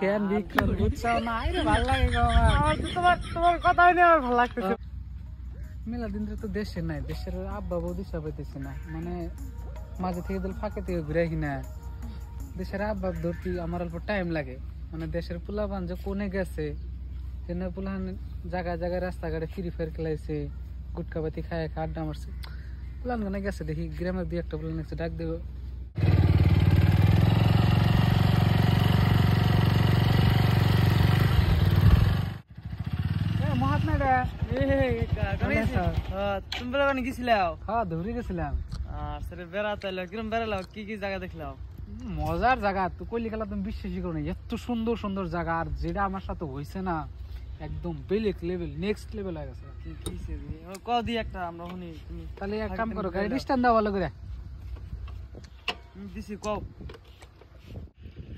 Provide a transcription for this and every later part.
মেলা দিন দেশে নাই দেশের আব্বাব বৌদি না মানে মাঝে থেকে দল কিনা দেশের আব্বা ধরতে আমার অল্প টাইম লাগে মানে দেশের পোলাপান যে কোনে গেছে সেখানে পোলাহান জায়গায় জায়গায় রাস্তাঘাটে ফিরি ফায়ার খেলাইছে গুটকা পাতি খায় খায় আড্ডা মারছে পোলান গেছে দেখি গ্রামের দুই একটা পোলান ডাক দেবো Uh, তুমি বেলা বানি গেছিলাও হ্যাঁ ধরে গেছিলাম আর সেটা বেড়াতে এলো কিরম কি কি জায়গা দেখলাও মজার জায়গা তো কইলি খেলা তুমি বিশ্বাসই করো না এত সুন্দর সুন্দর জায়গা আর যেটা আমার সাথে হয়েছে না একদম বেলেক লেভেল নেক্সট লেভেল হয়ে গেছে ক দি একটা আমরা শুনি তুমি তাহলে এক কাম করো গাড়ি স্ট্যান্ড দাও ভালো করে দিছি কও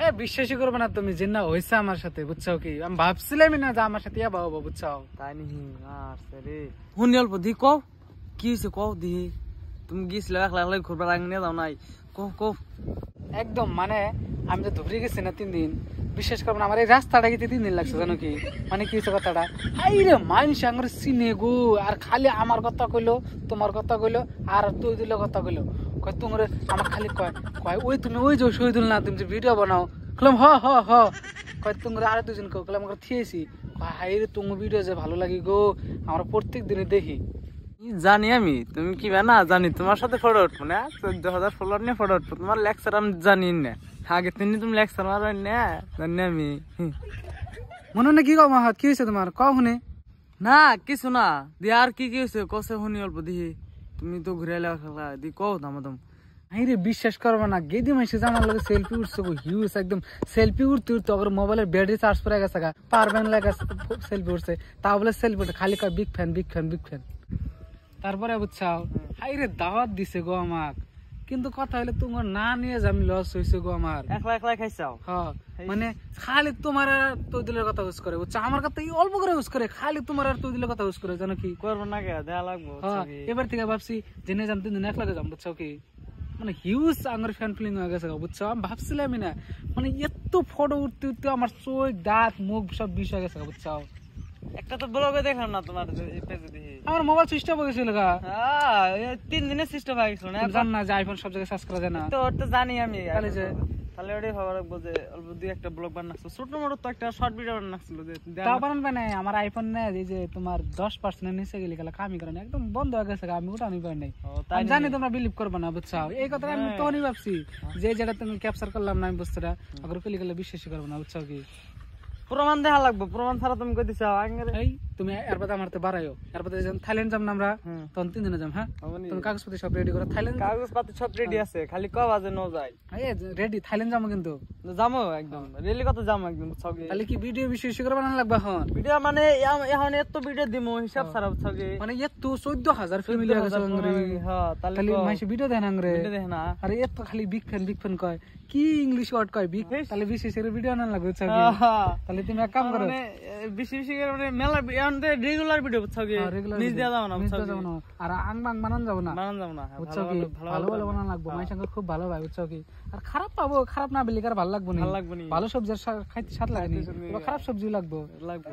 এ বিশ্বাসই করবে না তুমি যে না হয়েছে আমার সাথে বুঝছো কি আমি ভাবছিলামই না যে আমার সাথে ইয়া বাবা বুঝছো তাই নি শুনি অল্প দি কও কি হয়েছে কও দি তুমি গিয়েছিলে লাখ একলাই ঘুরবার আগে নিয়ে নাই কও কও একদম মানে আমি তো ধুবড়ি গেছি না তিন দিন বিশ্বাস করবো না আমার এই রাস্তাটা গেতে তিন দিন লাগছে জানো কি মানে কি হয়েছে কথাটা আই রে মানুষ আমার চিনে গো আর খালি আমার কথা কইলো তোমার কথা কইলো আর তুই দিল কথা কইলো কয় তোমার আমার খালি কয় ভাই ওই তুমি ওই যে শহীদুল না তুমি যে ভিডিও বানাও কলাম হ হ হ কয় তোমরা আরো দুজন কো কলাম আমরা থিয়েছি হাই রে তুমি ভিডিও যে ভালো লাগে গো আমরা প্রত্যেক দিনে দেখি জানি আমি তুমি কি না জানি তোমার সাথে ফটো উঠবো না চোদ্দ হাজার ফলোয়ার নিয়ে ফটো উঠবো তোমার লেকচার আমি জানি না আগে তিনি তুমি লেকচার মারো না জানি আমি মনে না কি কম হাত কি হয়েছে তোমার কও শুনে না কিছু না দিয়ে আর কি কি হয়েছে কষে শুনি অল্প দিহি তুমি তো ঘুরে এলে দি কও দাম আইরে বিশ্বাস করবো না গেদি মাসে আমার লগে সেলফি উঠছে হিউজ একদম সেলফি উঠতে উঠতে ওর মোবাইলের ব্যাটারি চার্জ পরে গেছে গা পাওয়ার ব্যাংক লাগে সেলফি উঠছে তা বলে সেলফি উঠে খালি কয় big fan big fan big fan তারপরে বুঝছাও আইরে দাওয়াত দিছে গো আমাক কিন্তু কথা হলো তোমার না নিয়ে যে আমি লস হয়েছে গো আমার একলা একলা খাইছাও হ্যাঁ মানে খালি তোমার আর তৈদিলের কথা ইউজ করে বুঝছো আমার কথা অল্প করে ইউজ করে খালি তোমার আর তৈদিলের কথা ইউজ করে জানো কি করবো না কে দেয়া লাগবো এবার থেকে ভাবছি জেনে জানতে দিন একলা যাম বুঝছো কি মানে হিউজ আঙুর ফ্যান ফিলিং হয়ে গেছে বুঝছো আমি ভাবছিলামই না মানে এত ফটো উঠতে উঠতে আমার চোখ দাঁত মুখ সব বিষ হয়ে গেছে বুঝছো একটা তো ব্লগে দেখলাম না তোমার আমার মোবাইল সুইচ অফ গেছিল গা হ্যাঁ, তিন দিনের সিস্টেম হয়ে গেছিল না জান না যে আইফোন সব জায়গায় সার্চ করা যায় না তো তো জানি আমি তাহলে তাহলে ওটাই ভাবা রাখবো যে অল্প দুই একটা ব্লগ ছোট মোটো তো একটা শর্ট ভিডিও বানাচ্ছিল যে না আমার আইফোন নেই এই যে তোমার দশ পার্সেন্টের নিচে গেলে গেলে করে একদম বন্ধ হয়ে গেছে আমি উঠানি নাই আমি জানি তোমরা বিলিভ করবো না বুঝছো এই কথাটা আমি হ্যাঁ। তখনই ভাবছি হ্যাঁ। যে যেটা তুমি ক্যাপচার করলাম না আমি বুঝতেটা ওগুলো গেলে বিশ্বাসই করবো না বুঝছো কি প্রমাণ দেখা লাগবে প্রমাণ ছাড়া তুমি কই দিছো আঙ্গারে তুমি এরপর আমার তো বাড়াইও এরপর যখন থাইল্যান্ড যাম আমরা তখন তিন দিনে যাম হ্যাঁ তুমি কাগজপত্র সব রেডি করো থাইল্যান্ড কাগজপত্র সব রেডি আছে খালি কব আজে ন যাই এই রেডি থাইল্যান্ড যাবো কিন্তু যামো একদম রেলি কত যামো একদম ছগে খালি কি ভিডিও বিষয় শুরু শিখর বানানো লাগবে এখন ভিডিও মানে এখন এত ভিডিও দিমু হিসাব সারা ছগে মানে এত 14000 ফ্যামিলি হয়ে গেছে হ্যাঁ তাহলে মাইস ভিডিও দেন আংরে ভিডিও দেন না আরে এত খালি বিগ ফ্যান বিগ ফ্যান কয় কি ইংলিশ ওয়ার্ড কয় বিগ তাহলে বিশেষ এর ভিডিও আনা লাগবে ছগে হ্যাঁ, হ্যাঁ। তাহলে তুমি এক কাম করো বেশি বেশি করে মেলা এখন তে রেগুলার ভিডিও বুঝছো কি হ্যাঁ, নিজ দিয়া যাও না বুঝছো কি আর আং খুব ভালো ভাই কি আর খারাপ পাবো খারাপ না বেলি কার ভালো লাগবো ভালো সবজি খাইতে স্বাদ লাগে খারাপ সবজি লাগবো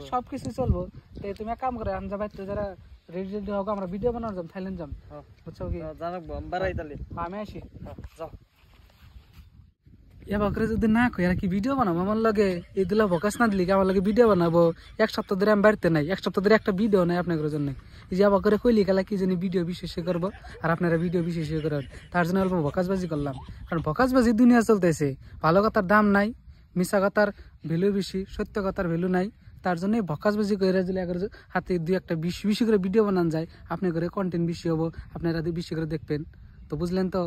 সব কিছু চলবো তে তুমি কাম করে আনজা ভাই তো যারা রেডি রেডি হোক আমরা ভিডিও বানানোর যাম থাইল্যান্ড যাম হ্যাঁ। বুঝছো কি যা হ্যাঁ, রাখবো আমি আসি যাও এবার যদি না কই আর কি ভিডিও বানাবো আমার লগে এই দিলা বকাস না দিলি আমার লগে ভিডিও বানাবো এক সপ্তাহ ধরে আমি বাড়িতে নাই এক সপ্তাহ ধরে একটা ভিডিও নাই আপনাদের জন্য এই যে আবার কইলি গেলা কি জানি ভিডিও বিশেষ করবো আর আপনারা ভিডিও বিশেষ করবেন তার জন্য অল্প বকাশবাজি করলাম কারণ বকাশবাজি দুনিয়া চলতেছে ভালো কথার দাম নাই মিশা কথার ভ্যালু বেশি সত্য কথার ভ্যালু নাই তার জন্য বকাশবাজি করে যদি এক হাতে দুই একটা বেশি বেশি করে ভিডিও বানান যায় আপনি করে কন্টেন্ট বেশি হবো আপনারা বেশি করে দেখবেন তো বুঝলেন তো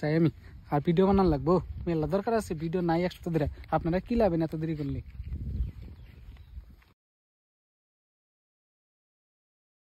চাই আমি আর ভিডিও বানান লাগবো মেলা দরকার আছে ভিডিও নাই এক সপ্তাহ আপনারা কি লাভেন এত দেরি করলে